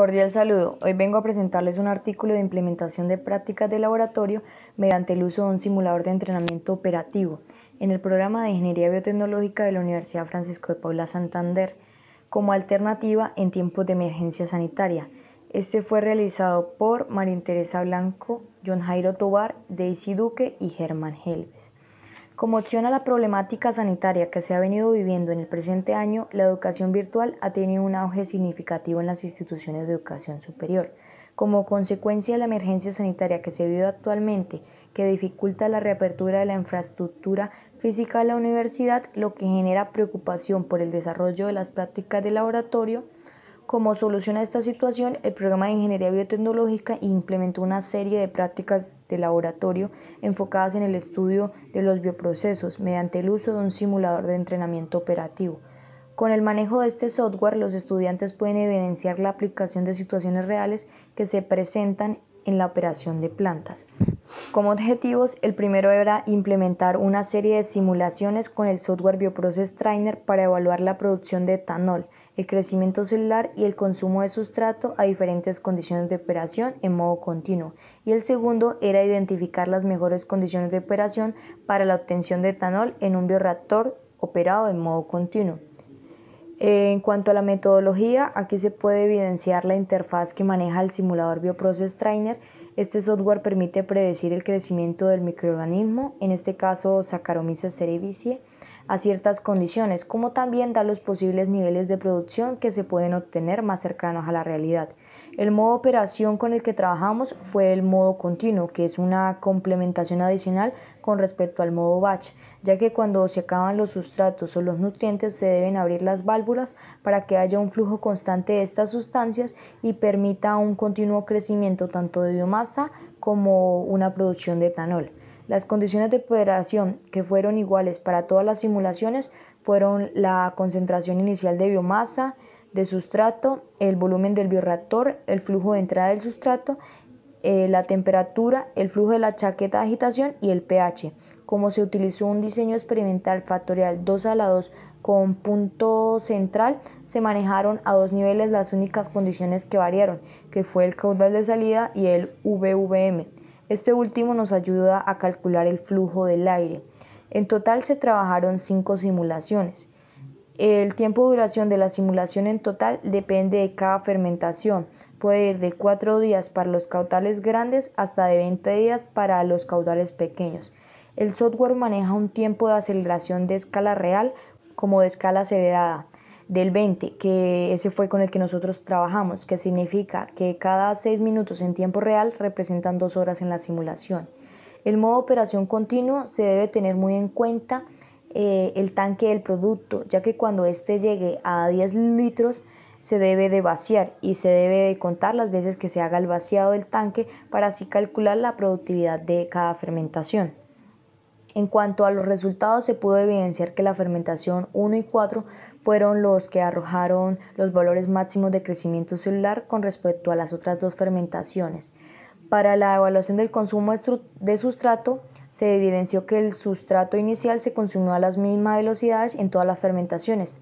Cordial saludo. Hoy vengo a presentarles un artículo de implementación de prácticas de laboratorio mediante el uso de un simulador de entrenamiento operativo en el programa de Ingeniería Biotecnológica de la Universidad Francisco de Paula Santander como alternativa en tiempos de emergencia sanitaria. Este fue realizado por María Teresa Blanco, John Jairo Tobar, Daisy Duque y Germán Helves. Como opción a la problemática sanitaria que se ha venido viviendo en el presente año, la educación virtual ha tenido un auge significativo en las instituciones de educación superior. Como consecuencia de la emergencia sanitaria que se vive actualmente, que dificulta la reapertura de la infraestructura física de la universidad, lo que genera preocupación por el desarrollo de las prácticas de laboratorio, como solución a esta situación, el programa de Ingeniería Biotecnológica implementó una serie de prácticas de laboratorio enfocadas en el estudio de los bioprocesos mediante el uso de un simulador de entrenamiento operativo. Con el manejo de este software, los estudiantes pueden evidenciar la aplicación de situaciones reales que se presentan en la operación de plantas. Como objetivos, el primero era implementar una serie de simulaciones con el software Bioprocess Trainer para evaluar la producción de etanol el crecimiento celular y el consumo de sustrato a diferentes condiciones de operación en modo continuo. Y el segundo era identificar las mejores condiciones de operación para la obtención de etanol en un bioreactor operado en modo continuo. En cuanto a la metodología, aquí se puede evidenciar la interfaz que maneja el simulador Bioprocess Trainer. Este software permite predecir el crecimiento del microorganismo, en este caso Saccharomyces cerevisiae, a ciertas condiciones, como también da los posibles niveles de producción que se pueden obtener más cercanos a la realidad. El modo operación con el que trabajamos fue el modo continuo, que es una complementación adicional con respecto al modo batch, ya que cuando se acaban los sustratos o los nutrientes se deben abrir las válvulas para que haya un flujo constante de estas sustancias y permita un continuo crecimiento tanto de biomasa como una producción de etanol. Las condiciones de operación que fueron iguales para todas las simulaciones fueron la concentración inicial de biomasa, de sustrato, el volumen del bioreactor, el flujo de entrada del sustrato, eh, la temperatura, el flujo de la chaqueta de agitación y el pH. Como se utilizó un diseño experimental factorial 2 a la 2 con punto central, se manejaron a dos niveles las únicas condiciones que variaron, que fue el caudal de salida y el VVM. Este último nos ayuda a calcular el flujo del aire. En total se trabajaron cinco simulaciones. El tiempo de duración de la simulación en total depende de cada fermentación. Puede ir de 4 días para los caudales grandes hasta de 20 días para los caudales pequeños. El software maneja un tiempo de aceleración de escala real como de escala acelerada del 20, que ese fue con el que nosotros trabajamos, que significa que cada 6 minutos en tiempo real representan 2 horas en la simulación. El modo de operación continuo se debe tener muy en cuenta eh, el tanque del producto, ya que cuando éste llegue a 10 litros se debe de vaciar y se debe de contar las veces que se haga el vaciado del tanque para así calcular la productividad de cada fermentación. En cuanto a los resultados, se pudo evidenciar que la fermentación 1 y 4 fueron los que arrojaron los valores máximos de crecimiento celular con respecto a las otras dos fermentaciones. Para la evaluación del consumo de sustrato, se evidenció que el sustrato inicial se consumió a las mismas velocidades en todas las fermentaciones.